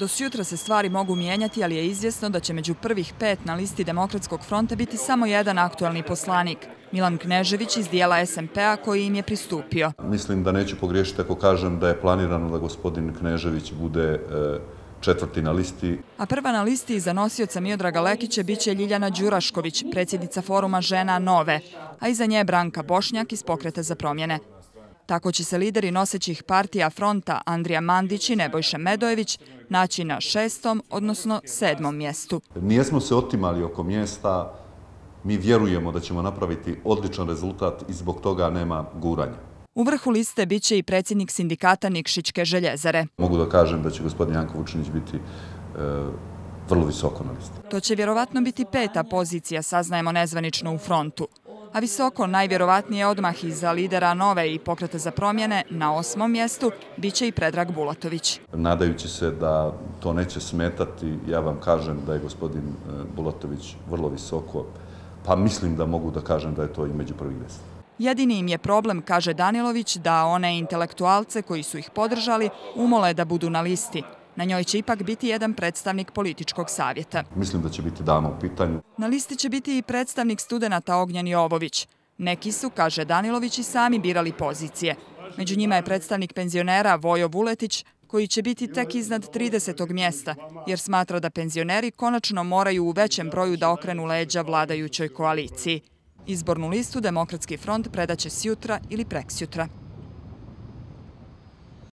Do sutra se stvari mogu mijenjati, ali je izvjesno da će među prvih pet na listi Demokratskog fronta biti samo jedan aktualni poslanik, Milan Knežević iz dijela SMP-a koji im je pristupio. Mislim da neću pogriješiti ako kažem da je planirano da gospodin Knežević bude e, četvrti na listi. A prva na listi iza nosioca Miodraga Lekića biće Ljiljana Đurašković, predsjednica foruma žena Nove, a iza nje Branka Bošnjak iz pokreta za promjene. Tako će se lideri nosećih partija fronta Andrija Mandić i Nebojša Medojević naći na šestom, odnosno sedmom mjestu. Nijesmo se otimali oko mjesta, mi vjerujemo da ćemo napraviti odličan rezultat i zbog toga nema guranja. U vrhu liste bit će i predsjednik sindikata Nikšićke željezare. Mogu da kažem da će gospodin Janko Vučinić biti e, vrlo visoko na listi. To će vjerovatno biti peta pozicija, saznajemo nezvanično u frontu a visoko najvjerovatnije odmah iza lidera nove i pokrete za promjene na osmom mjestu bit će i Predrag Bulatović. Nadajući se da to neće smetati, ja vam kažem da je gospodin e, Bulatović vrlo visoko, pa mislim da mogu da kažem da je to i među prvih deset. Jedini im je problem, kaže Danilović, da one intelektualce koji su ih podržali umole da budu na listi. Na njoj će ipak biti jedan predstavnik političkog savjeta. Mislim da će biti dama u pitanju. Na listi će biti i predstavnik studenta Ognjan Jovović. Neki su, kaže Danilović, i sami birali pozicije. Među njima je predstavnik penzionera Vojo Vuletić, koji će biti tek iznad 30. mjesta, jer smatra da penzioneri konačno moraju u većem broju da okrenu leđa vladajućoj koaliciji. Izbornu listu Demokratski front predaće sjutra ili preksjutra.